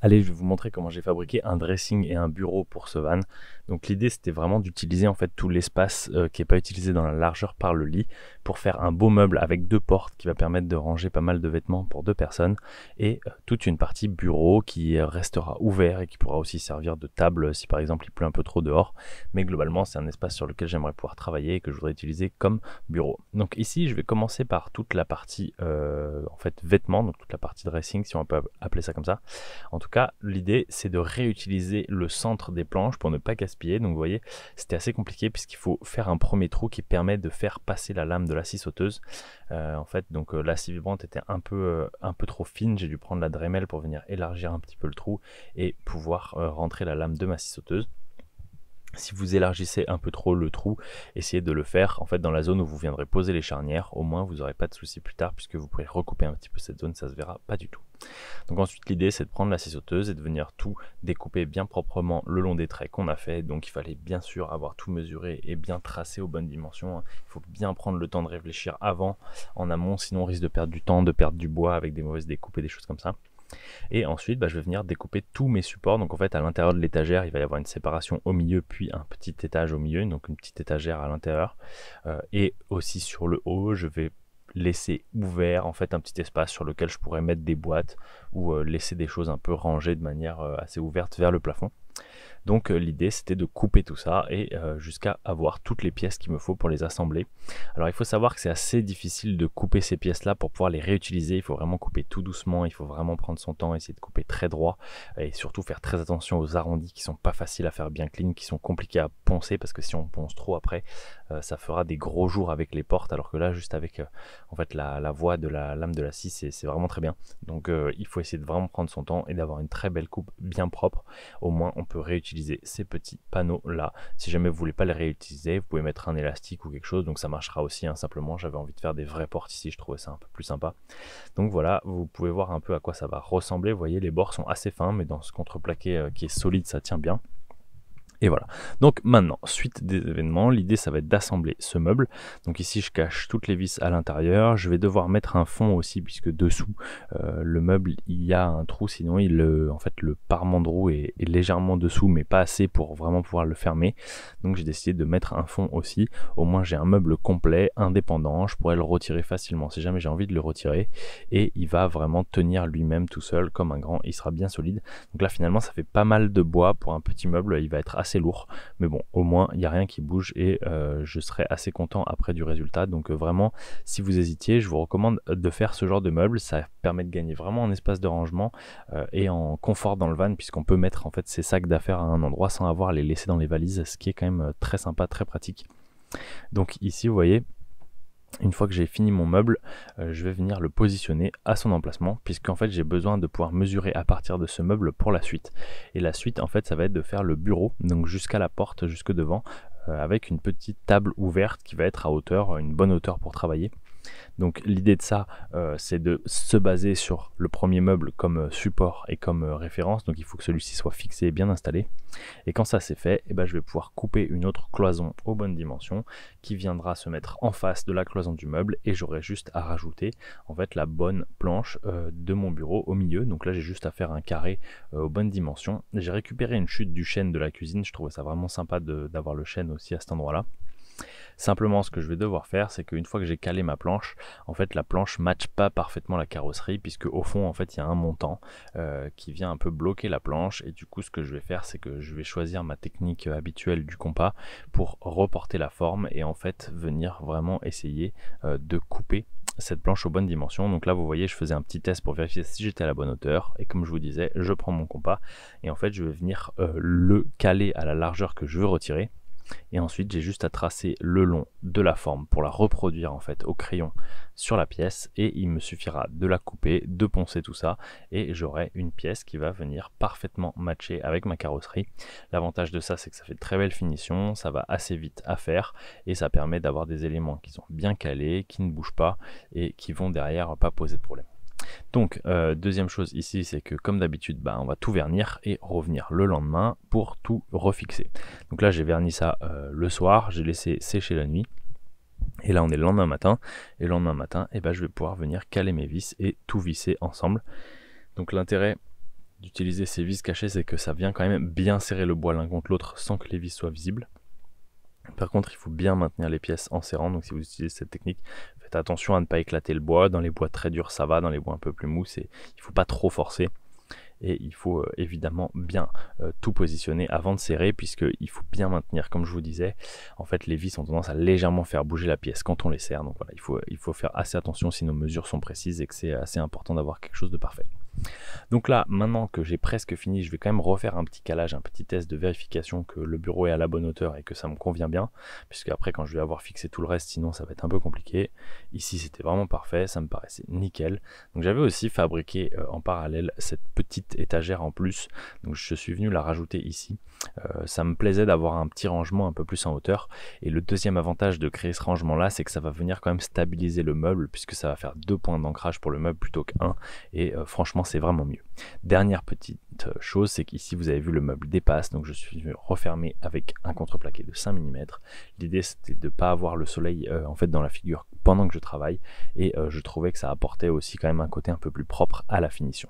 Allez, je vais vous montrer comment j'ai fabriqué un dressing et un bureau pour ce van. Donc l'idée, c'était vraiment d'utiliser en fait tout l'espace euh, qui n'est pas utilisé dans la largeur par le lit faire un beau meuble avec deux portes qui va permettre de ranger pas mal de vêtements pour deux personnes et euh, toute une partie bureau qui restera ouvert et qui pourra aussi servir de table si par exemple il pleut un peu trop dehors. Mais globalement, c'est un espace sur lequel j'aimerais pouvoir travailler et que je voudrais utiliser comme bureau. Donc ici, je vais commencer par toute la partie euh, en fait vêtements, donc toute la partie dressing si on peut appeler ça comme ça. En tout cas, l'idée c'est de réutiliser le centre des planches pour ne pas gaspiller. Donc vous voyez, c'était assez compliqué puisqu'il faut faire un premier trou qui permet de faire passer la lame de la scie sauteuse. Euh, en fait, donc euh, la scie vibrante était un peu, euh, un peu trop fine. J'ai dû prendre la Dremel pour venir élargir un petit peu le trou et pouvoir rentrer la lame de ma scie sauteuse. Si vous élargissez un peu trop le trou, essayez de le faire en fait dans la zone où vous viendrez poser les charnières. Au moins, vous n'aurez pas de soucis plus tard puisque vous pourrez recouper un petit peu cette zone, ça se verra pas du tout. Donc ensuite, l'idée c'est de prendre la scie sauteuse et de venir tout découper bien proprement le long des traits qu'on a fait. Donc il fallait bien sûr avoir tout mesuré et bien tracé aux bonnes dimensions. Hein. Il faut bien prendre le temps de réfléchir avant, en amont, sinon on risque de perdre du temps, de perdre du bois avec des mauvaises découpes et des choses comme ça. Et ensuite, bah, je vais venir découper tous mes supports. Donc en fait, à l'intérieur de l'étagère, il va y avoir une séparation au milieu, puis un petit étage au milieu, donc une petite étagère à l'intérieur. Euh, et aussi sur le haut, je vais laisser ouvert en fait un petit espace sur lequel je pourrais mettre des boîtes ou euh, laisser des choses un peu rangées de manière euh, assez ouverte vers le plafond. Donc euh, l'idée c'était de couper tout ça et euh, jusqu'à avoir toutes les pièces qu'il me faut pour les assembler. Alors il faut savoir que c'est assez difficile de couper ces pièces là pour pouvoir les réutiliser. Il faut vraiment couper tout doucement, il faut vraiment prendre son temps, essayer de couper très droit et surtout faire très attention aux arrondis qui sont pas faciles à faire bien clean, qui sont compliqués à poncer parce que si on ponce trop après, euh, ça fera des gros jours avec les portes alors que là juste avec en fait la, voix voie de la lame de la scie c'est vraiment très bien. Donc il faut essayer de vraiment prendre son temps et d'avoir une très belle coupe bien propre. Au moins on peut réutiliser ces petits panneaux là. Si jamais vous voulez pas les réutiliser, vous pouvez mettre un élastique ou quelque chose, donc ça marchera aussi. Hein, simplement, j'avais envie de faire des vraies portes ici, je trouvais ça un peu plus sympa. Donc voilà, vous pouvez voir un peu à quoi ça va ressembler. voyez, les bords sont assez fins, mais dans ce contreplaqué euh, qui est solide, ça tient bien. Et voilà. Donc maintenant, suite des événements, l'idée ça va être d'assembler ce meuble. Donc ici je cache toutes les vis à l'intérieur. Je vais devoir mettre un fond aussi puisque dessous euh, le meuble il y a un trou, sinon il le, en fait le parement de roue est, est, légèrement dessous, mais pas assez pour vraiment pouvoir le fermer. Donc j'ai décidé de mettre un fond aussi. Au moins j'ai un meuble complet, indépendant. Je pourrais le retirer facilement si jamais j'ai envie de le retirer. Et il va vraiment tenir lui-même tout seul comme un grand. Il sera bien solide. Donc là finalement ça fait pas mal de bois pour un petit meuble. Il va être assez lourd. Mais bon, au moins, il n'y a rien qui bouge et euh, je serai assez content après du résultat. Donc euh, vraiment, si vous hésitiez, je vous recommande euh, de faire ce genre de meuble. Ça permet de gagner vraiment en espace de rangement et en confort dans le van puisqu'on peut mettre en fait ses sacs d'affaires à un endroit sans avoir à les laisser dans les valises, ce qui est quand même très sympa, très pratique. Donc ici, vous voyez, une fois que j'ai fini mon meuble, euh, je vais venir le positionner à son emplacement, puisqu'en fait j'ai besoin de pouvoir mesurer à partir de ce meuble pour la suite. Et la suite, en fait, ça va être de faire le bureau, donc jusqu'à la porte, jusque devant, euh, avec une petite table ouverte qui va être à hauteur, une bonne hauteur pour travailler. Donc l'idée de ça, euh, c'est de se baser sur le premier meuble comme euh, support et comme euh, référence. Donc il faut que celui-ci soit fixé et bien installé. Et quand ça c'est fait, eh ben, je vais pouvoir couper une autre cloison aux bonnes dimensions qui viendra se mettre en face de la cloison du meuble et j'aurai juste à rajouter en fait la bonne planche de mon bureau au milieu. Donc là j'ai juste à faire un carré aux bonnes dimensions. J'ai récupéré une chute du chêne de la cuisine. Je trouvais ça vraiment sympa d'avoir le chêne aussi à cet endroit-là. Simplement, ce que je vais devoir faire, c'est qu'une fois que j'ai calé ma planche, en fait, la planche matche pas parfaitement la carrosserie, puisque au fond, en fait, il y a un montant euh, qui vient un peu bloquer la planche. Et du coup, ce que je vais faire, c'est que je vais choisir ma technique euh, habituelle du compas pour reporter la forme et en fait venir vraiment essayer euh, de couper cette planche aux bonnes dimensions. Donc là, vous voyez, je faisais un petit test pour vérifier si j'étais à la bonne hauteur. Et comme je vous disais, je prends mon compas et en fait, je vais venir le caler à la largeur que je veux retirer. Et ensuite, j'ai juste à tracer le long de la forme pour la reproduire en fait au crayon sur la pièce et il me suffira de la couper, de poncer tout ça et j'aurai une pièce qui va venir parfaitement matcher avec ma carrosserie. L'avantage de ça, c'est que ça fait de très belle finition, ça va assez vite à faire et ça permet d'avoir des éléments qui sont bien calés, qui ne bougent pas et qui vont derrière pas poser de problème. Donc, euh, deuxième chose ici, c'est que comme d'habitude, bah, on va tout vernir et revenir le lendemain pour tout refixer. Donc là, j'ai verni ça euh, le soir, j'ai laissé sécher la nuit. Et là, on est le lendemain matin. Et le lendemain matin, et eh ben, je vais pouvoir venir caler mes vis et tout visser ensemble. Donc l'intérêt d'utiliser ces vis cachées, c'est que ça vient quand même bien serrer le bois l'un contre l'autre sans que les vis soient visibles. Par contre, il faut bien maintenir les pièces en serrant. Donc, si vous utilisez cette technique, attention à ne pas éclater le bois. Dans les bois très durs, ça va. Dans les bois un peu plus mous, il ne faut pas trop forcer. Et il faut euh, évidemment bien euh, tout positionner avant de serrer, puisqu'il faut bien maintenir, comme je vous disais, en fait les vis ont tendance à légèrement faire bouger la pièce quand on les serre. Donc voilà, il faut, il faut faire assez attention si nos mesures sont précises et que c'est assez important d'avoir quelque chose de parfait. Donc là, maintenant que j'ai presque fini, je vais quand même refaire un petit calage, un petit test de vérification que le bureau est à la bonne hauteur et que ça me convient bien, puisque après quand je vais avoir fixé tout le reste, sinon ça va être un peu compliqué. Ici c'était vraiment parfait, ça me paraissait nickel. Donc j'avais aussi fabriqué euh, en parallèle cette petite étagère en plus, donc je suis venu la rajouter ici. Euh, ça me plaisait d'avoir un petit rangement un peu plus en hauteur, et le deuxième avantage de créer ce rangement là, c'est que ça va venir quand même stabiliser le meuble, puisque ça va faire deux points d'ancrage pour le meuble plutôt qu'un, et euh, franchement c'est vraiment mieux. Dernière petite euh, chose, c'est qu'ici vous avez vu le meuble dépasse, donc je suis refermé avec un contreplaqué de 5 mm. L'idée c'était de ne pas avoir le soleil euh, en fait dans la figure pendant que je travaille et euh, je trouvais que ça apportait aussi quand même un côté un peu plus propre à la finition.